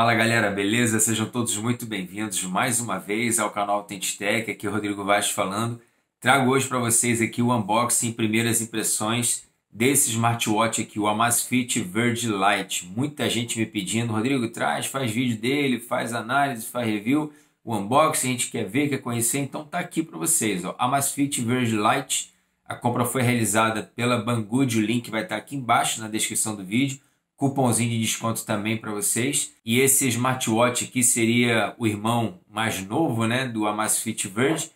Fala galera, beleza? Sejam todos muito bem-vindos mais uma vez ao canal Tech aqui é Rodrigo Vaz falando. Trago hoje para vocês aqui o unboxing, primeiras impressões desse smartwatch aqui, o Amazfit Verde Lite. Muita gente me pedindo, Rodrigo, traz, faz vídeo dele, faz análise, faz review, o unboxing, a gente quer ver, quer conhecer, então tá aqui para vocês, ó. Amazfit Verde Lite. A compra foi realizada pela Banggood, o link vai estar tá aqui embaixo na descrição do vídeo cupomzinho de desconto também para vocês. E esse smartwatch aqui seria o irmão mais novo né, do Amazfit Verge.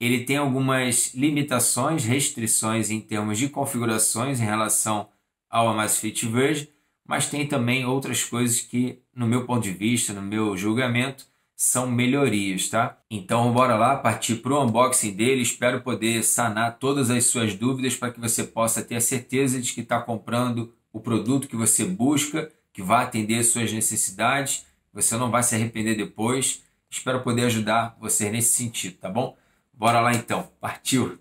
Ele tem algumas limitações, restrições em termos de configurações em relação ao Amazfit Verge, mas tem também outras coisas que, no meu ponto de vista, no meu julgamento, são melhorias, tá? Então bora lá partir para o unboxing dele. Espero poder sanar todas as suas dúvidas para que você possa ter a certeza de que está comprando o produto que você busca, que vai atender suas necessidades. Você não vai se arrepender depois. Espero poder ajudar vocês nesse sentido, tá bom? Bora lá então, partiu!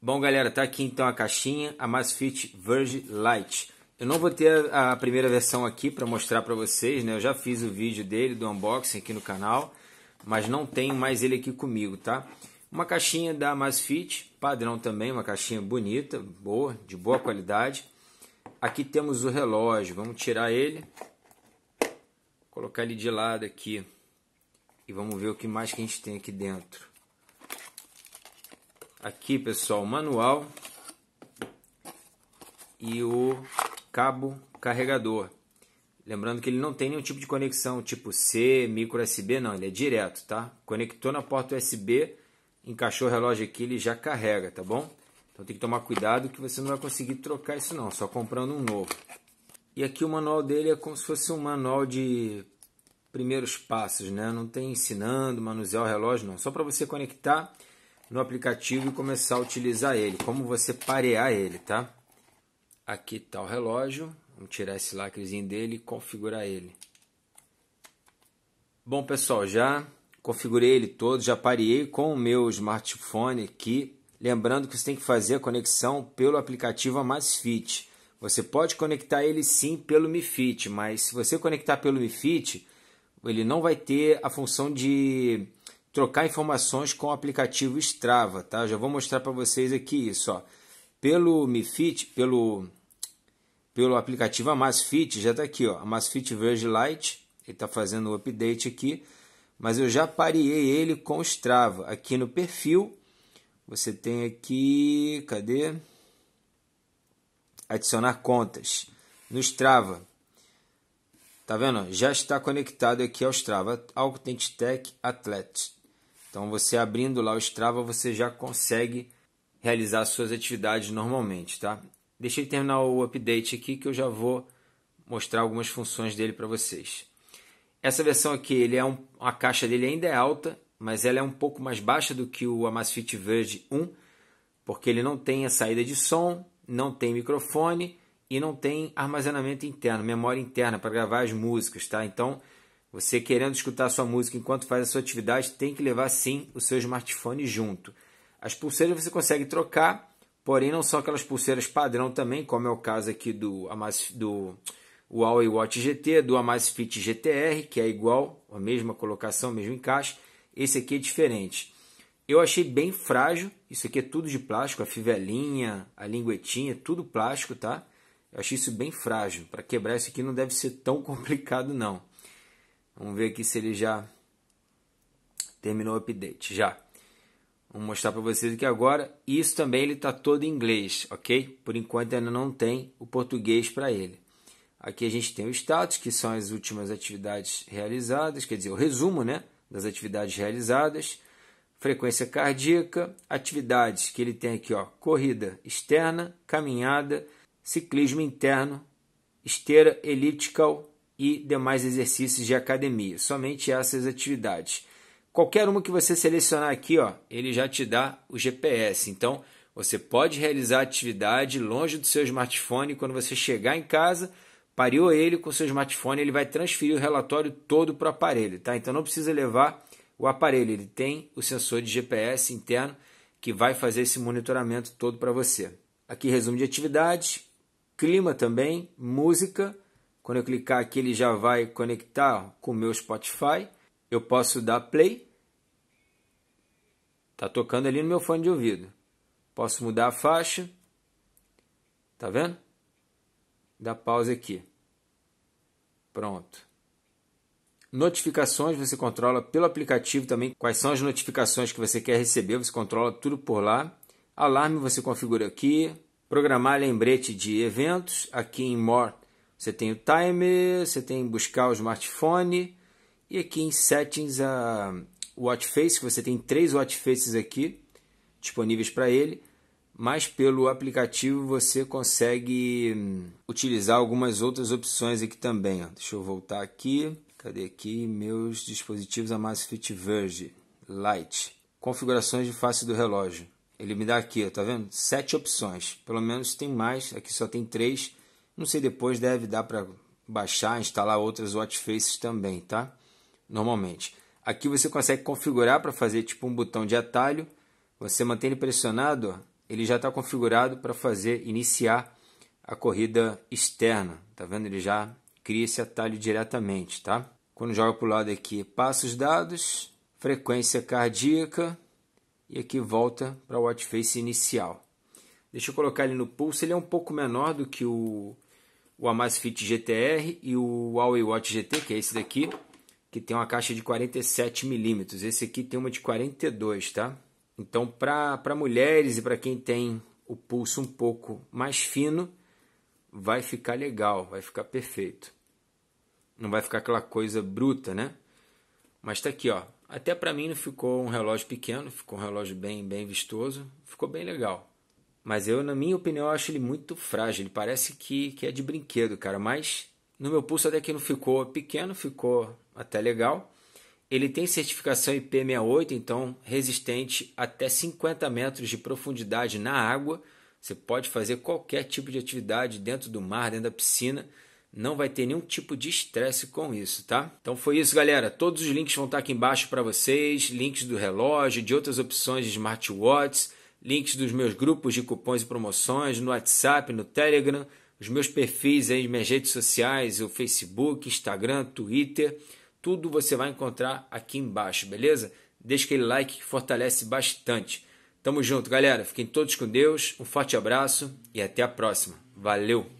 Bom, galera, tá aqui então a caixinha, a Masfit Verge Lite. Eu não vou ter a, a primeira versão aqui para mostrar para vocês, né? Eu já fiz o vídeo dele, do unboxing aqui no canal, mas não tenho mais ele aqui comigo, tá? Uma caixinha da Masfit, Padrão também, uma caixinha bonita, boa, de boa qualidade. Aqui temos o relógio, vamos tirar ele, colocar ele de lado aqui e vamos ver o que mais que a gente tem aqui dentro. Aqui, pessoal, o manual e o cabo carregador. Lembrando que ele não tem nenhum tipo de conexão tipo C, micro USB, não, ele é direto, tá? Conectou na porta USB, encaixou o relógio aqui, ele já carrega, tá bom? Então tem que tomar cuidado que você não vai conseguir trocar isso não, só comprando um novo. E aqui o manual dele é como se fosse um manual de primeiros passos, né? Não tem ensinando, manusear o relógio não, só para você conectar no aplicativo e começar a utilizar ele, como você parear ele, tá? Aqui está o relógio, vamos tirar esse lacrezinho dele e configurar ele. Bom pessoal, já configurei ele todo, já parei com o meu smartphone aqui. Lembrando que você tem que fazer a conexão pelo aplicativo Amazfit. Você pode conectar ele sim pelo Mi Fit, mas se você conectar pelo Mi Fit, ele não vai ter a função de trocar informações com o aplicativo Strava, tá? Já vou mostrar para vocês aqui isso, ó. Pelo Mi Fit, pelo pelo aplicativo Amazfit, já está aqui, ó, Amazfit Verge Lite, ele está fazendo o update aqui mas eu já parei ele com Strava. Aqui no perfil, você tem aqui, cadê? Adicionar contas no Strava. Tá vendo? Já está conectado aqui ao Strava, Authentic Tech Athlete. Então você abrindo lá o Strava, você já consegue realizar suas atividades normalmente, tá? Deixei terminar o update aqui que eu já vou mostrar algumas funções dele para vocês. Essa versão aqui, ele é um, a caixa dele ainda é alta, mas ela é um pouco mais baixa do que o Amazfit Verge 1, porque ele não tem a saída de som, não tem microfone e não tem armazenamento interno, memória interna para gravar as músicas, tá? Então, você querendo escutar a sua música enquanto faz a sua atividade, tem que levar sim o seu smartphone junto. As pulseiras você consegue trocar, porém não são aquelas pulseiras padrão também, como é o caso aqui do, do o Huawei Watch GT, do Amazfit GTR, que é igual, a mesma colocação, mesmo encaixe. Esse aqui é diferente. Eu achei bem frágil, isso aqui é tudo de plástico, a fivelinha, a linguetinha, é tudo plástico, tá? Eu achei isso bem frágil. Para quebrar isso aqui não deve ser tão complicado não. Vamos ver aqui se ele já terminou o update, já. Vou mostrar para vocês aqui agora. Isso também ele tá todo em inglês, ok? Por enquanto ainda não tem o português para ele. Aqui a gente tem o status, que são as últimas atividades realizadas, quer dizer, o resumo né, das atividades realizadas, frequência cardíaca, atividades que ele tem aqui, ó, corrida externa, caminhada, ciclismo interno, esteira elíptica e demais exercícios de academia. Somente essas atividades. Qualquer uma que você selecionar aqui, ó, ele já te dá o GPS. Então, você pode realizar a atividade longe do seu smartphone quando você chegar em casa Pariu ele com seu smartphone, ele vai transferir o relatório todo para o aparelho, tá? Então não precisa levar o aparelho, ele tem o sensor de GPS interno que vai fazer esse monitoramento todo para você. Aqui resumo de atividades, clima também, música. Quando eu clicar aqui, ele já vai conectar com o meu Spotify. Eu posso dar play. Tá tocando ali no meu fone de ouvido. Posso mudar a faixa. Tá vendo? Dá pausa aqui. Pronto. Notificações você controla pelo aplicativo também. Quais são as notificações que você quer receber? Você controla tudo por lá. Alarme você configura aqui. Programar lembrete de eventos. Aqui em More você tem o timer, você tem buscar o smartphone. E aqui em Settings a Watch Face, você tem três Watch Faces aqui disponíveis para ele mas pelo aplicativo você consegue hum, utilizar algumas outras opções aqui também. Ó. Deixa eu voltar aqui. Cadê aqui? Meus dispositivos Amazfit Verge Lite. Configurações de face do relógio. Ele me dá aqui, ó, tá vendo? Sete opções. Pelo menos tem mais. Aqui só tem três. Não sei, depois deve dar para baixar, instalar outras watch faces também, tá? Normalmente. Aqui você consegue configurar para fazer tipo um botão de atalho. Você mantendo pressionado, ó, ele já está configurado para fazer iniciar a corrida externa. Tá vendo? Ele já cria esse atalho diretamente, tá? Quando joga para o lado aqui, passa os dados, frequência cardíaca e aqui volta para o watchface inicial. Deixa eu colocar ele no pulso, ele é um pouco menor do que o, o Amazfit GTR e o Huawei Watch GT, que é esse daqui, que tem uma caixa de 47 milímetros. Esse aqui tem uma de 42, tá? Então, para mulheres e para quem tem o pulso um pouco mais fino, vai ficar legal, vai ficar perfeito. Não vai ficar aquela coisa bruta, né? Mas tá aqui, ó. Até para mim não ficou um relógio pequeno, ficou um relógio bem, bem vistoso, ficou bem legal. Mas eu, na minha opinião, acho ele muito frágil. Ele parece que, que é de brinquedo, cara. Mas no meu pulso até que não ficou pequeno, ficou até legal. Ele tem certificação IP68, então resistente até 50 metros de profundidade na água. Você pode fazer qualquer tipo de atividade dentro do mar, dentro da piscina. Não vai ter nenhum tipo de estresse com isso, tá? Então foi isso, galera. Todos os links vão estar aqui embaixo para vocês: links do relógio, de outras opções de smartwatches, links dos meus grupos de cupons e promoções no WhatsApp, no Telegram, os meus perfis aí, minhas redes sociais, o Facebook, Instagram, Twitter. Tudo você vai encontrar aqui embaixo, beleza? Deixa aquele like que fortalece bastante. Tamo junto, galera. Fiquem todos com Deus. Um forte abraço e até a próxima. Valeu!